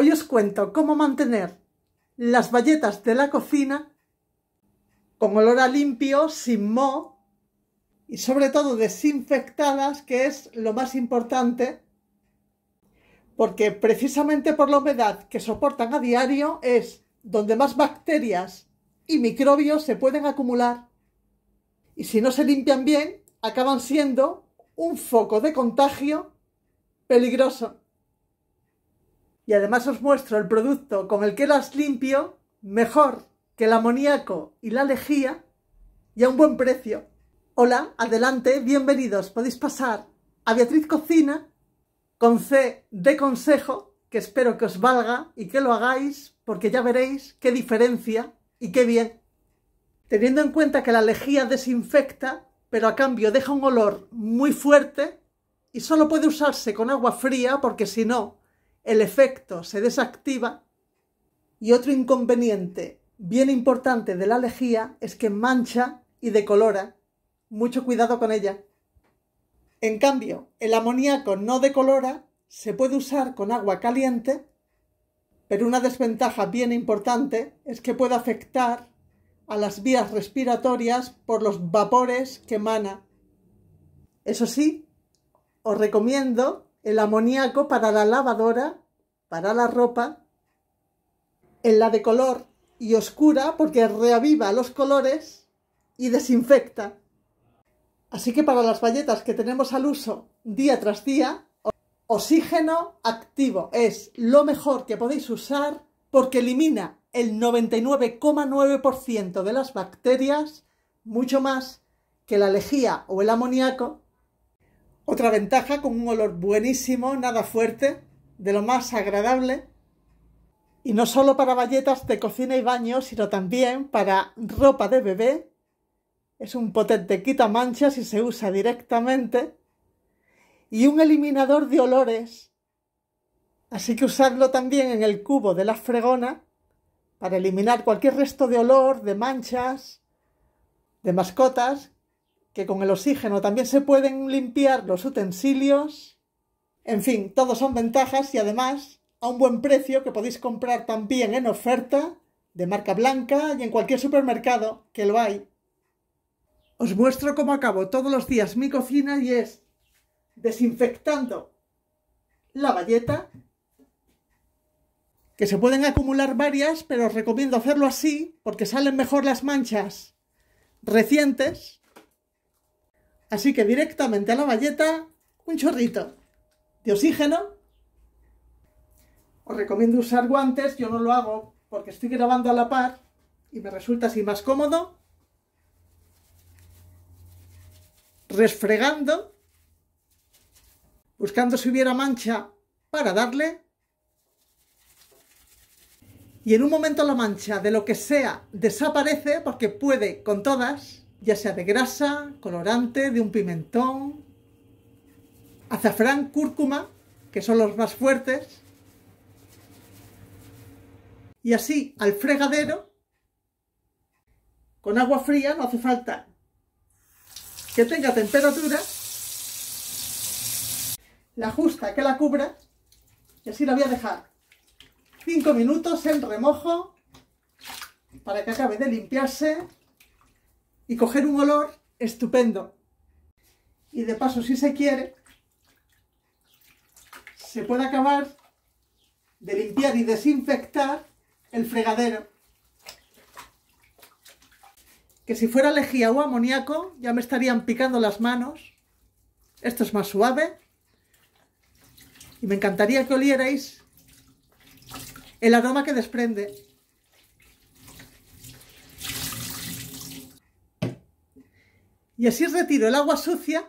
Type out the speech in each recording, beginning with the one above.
Hoy os cuento cómo mantener las bayetas de la cocina con olor a limpio, sin moho y sobre todo desinfectadas, que es lo más importante, porque precisamente por la humedad que soportan a diario es donde más bacterias y microbios se pueden acumular. Y si no se limpian bien, acaban siendo un foco de contagio peligroso y además os muestro el producto con el que las limpio mejor que el amoníaco y la lejía y a un buen precio. Hola, adelante, bienvenidos, podéis pasar a Beatriz Cocina con C de consejo, que espero que os valga y que lo hagáis, porque ya veréis qué diferencia y qué bien. Teniendo en cuenta que la lejía desinfecta, pero a cambio deja un olor muy fuerte y solo puede usarse con agua fría porque si no el efecto se desactiva y otro inconveniente bien importante de la lejía es que mancha y decolora. Mucho cuidado con ella. En cambio, el amoníaco no decolora, se puede usar con agua caliente, pero una desventaja bien importante es que puede afectar a las vías respiratorias por los vapores que emana. Eso sí, os recomiendo el amoníaco para la lavadora, para la ropa, en la de color y oscura porque reaviva los colores y desinfecta. Así que para las bayetas que tenemos al uso día tras día, oxígeno activo es lo mejor que podéis usar porque elimina el 99,9% de las bacterias, mucho más que la lejía o el amoníaco otra ventaja, con un olor buenísimo, nada fuerte, de lo más agradable. Y no solo para valletas de cocina y baño, sino también para ropa de bebé. Es un potente quita manchas y se usa directamente. Y un eliminador de olores. Así que usarlo también en el cubo de la fregona para eliminar cualquier resto de olor, de manchas, de mascotas que con el oxígeno también se pueden limpiar los utensilios. En fin, todos son ventajas y además a un buen precio que podéis comprar también en oferta de marca blanca y en cualquier supermercado que lo hay. Os muestro cómo acabo todos los días mi cocina y es desinfectando la valleta, que se pueden acumular varias, pero os recomiendo hacerlo así porque salen mejor las manchas recientes Así que directamente a la valleta, un chorrito de oxígeno. Os recomiendo usar guantes, yo no lo hago porque estoy grabando a la par y me resulta así más cómodo. Resfregando, buscando si hubiera mancha para darle. Y en un momento la mancha de lo que sea desaparece porque puede con todas ya sea de grasa, colorante, de un pimentón, azafrán, cúrcuma, que son los más fuertes. Y así al fregadero, con agua fría, no hace falta que tenga temperatura, la ajusta que la cubra, y así la voy a dejar 5 minutos en remojo para que acabe de limpiarse y coger un olor estupendo. Y de paso, si se quiere, se puede acabar de limpiar y desinfectar el fregadero. Que si fuera lejía o amoníaco ya me estarían picando las manos. Esto es más suave. Y me encantaría que olierais el aroma que desprende. y así retiro el agua sucia,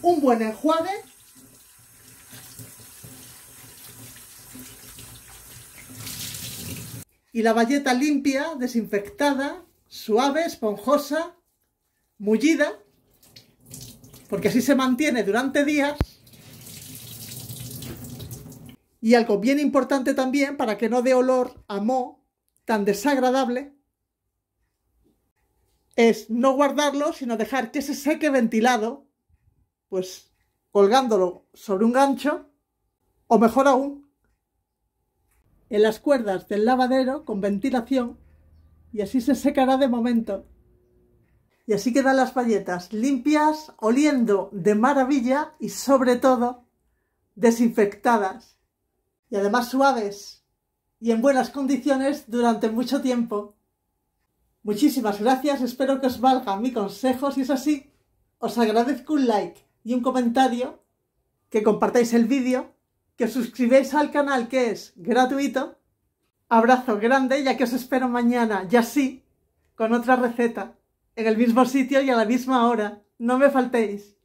un buen enjuague y la valleta limpia, desinfectada, suave, esponjosa, mullida, porque así se mantiene durante días y algo bien importante también para que no dé olor a moho tan desagradable es no guardarlo, sino dejar que se seque ventilado, pues colgándolo sobre un gancho, o mejor aún, en las cuerdas del lavadero con ventilación, y así se secará de momento. Y así quedan las palletas limpias, oliendo de maravilla y sobre todo desinfectadas. Y además suaves y en buenas condiciones durante mucho tiempo. Muchísimas gracias, espero que os valga mi consejo, si es así, os agradezco un like y un comentario, que compartáis el vídeo, que os suscribáis al canal que es gratuito. Abrazo grande, ya que os espero mañana, ya sí, con otra receta, en el mismo sitio y a la misma hora. No me faltéis.